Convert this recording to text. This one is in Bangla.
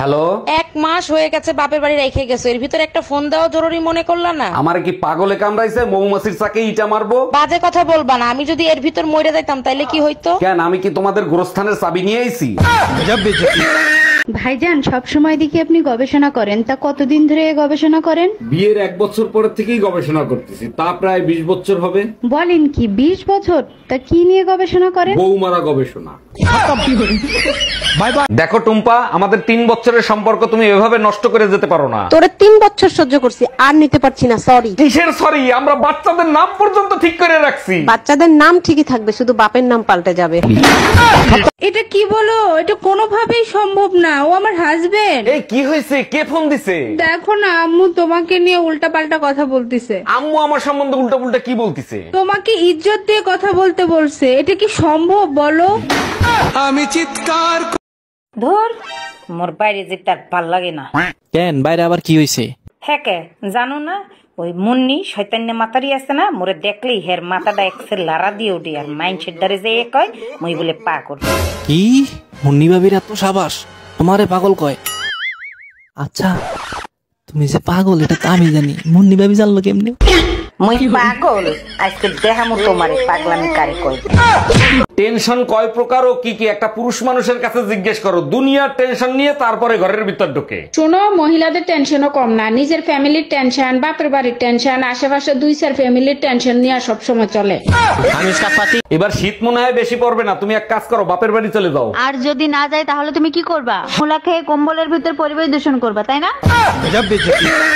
হ্যালো এক মাস হয়ে গেছে বাপের বাড়ি রেখে গেছো এর ভিতরে একটা ফোন দেওয়া জরুরি মনে করল না আমার কি পাগলে কামড়াইছে মৌমাছির চাকে ইটা মারবো বাজে কথা বলবা না আমি যদি এর ভিতর মরে যাইতাম তাইলে কি হইতো কেন আমি কি তোমাদের গোরস্থানের চাবি নিয়ে আইছি ভাইজান সব সময় দেখি আপনি গবেষণা করেন তা কতদিন ধরে গবেষণা করেন বিয়ের এক বছর পর থেকেই গবেষণা করতেছি তা প্রায় বিশ বছর হবে বলেন কি বিশ বছর তা কি নিয়ে গবেষণা করেন বৌমারা গবেষণা দেখো টুম্পা আমাদের তিন বছরের সম্পর্ক তুমি এভাবে নষ্ট করে যেতে পারো না তোরে তিন বছর সহ্য করছি আর নিতে পারছি না সরি কিসের সরি আমরা বাচ্চাদের নাম পর্যন্ত ঠিক করে রাখছি বাচ্চাদের নাম ঠিকই থাকবে শুধু বাপের নাম পাল্টে যাবে এটা কি বলো এটা কোনোভাবেই সম্ভব না ও আমার হাজবেন্ড এই কি হয়েছে কে ফোন দিছে দেখো না আম্মু তোমাকে নিয়ে উল্টা পাল্টা কথা বলতিছে আম্মু আমার সম্বন্ধে উল্টা উল্টাপাল্টা কি বলতিছে তোমাকে ইজ্জত দিয়ে কথা বলতে বলছে এটা কি সম্ভব বলো আমি চিৎকার ধর মোর বাইরে যেতে আর ভাল লাগে না কেন বাইরে আবার কি হয়েছে হ্যাঁ কে জানো না ওই মুন্নি শৈতান্য মাতারি আছে না মোরে দেখলেই হের মাথাটা একসে লারা দিয়ে উঠে আর মাইন্ড সেট যে এক হয় মই বলে পা করবে কি মুন্নি বাবির এত সাবাস আমারে পাগল কয় আচ্ছা তুমি যে পাগল এটা তো আমি জানি মুন্নি ভাবি জানলো কেমনে মুই পাগল আজকে দেহামু তোমার পাগলামি কারে কই টেনশন কয় প্রকার ও কি কি একটা পুরুষ মানুষের কাছে জিজ্ঞেস করো দুনিয়ার টেনশন নিয়ে তারপরে ঘরের ভিতর ঢোকে শোনো মহিলাদের টেনশনও কম না নিজের ফ্যামিলির টেনশন বাপের বাড়ির টেনশন আশেপাশে দুই স্যার ফ্যামিলির টেনশন নিয়ে সব সময় চলে আমি সাপাতি এবার শীত মনে হয় বেশি পড়বে না তুমি এক কাজ করো বাপের বাড়ি চলে যাও আর যদি না যায় তাহলে তুমি কি করবা মোলা খেয়ে কম্বলের ভিতর পরিবেশ দূষণ করবা তাই না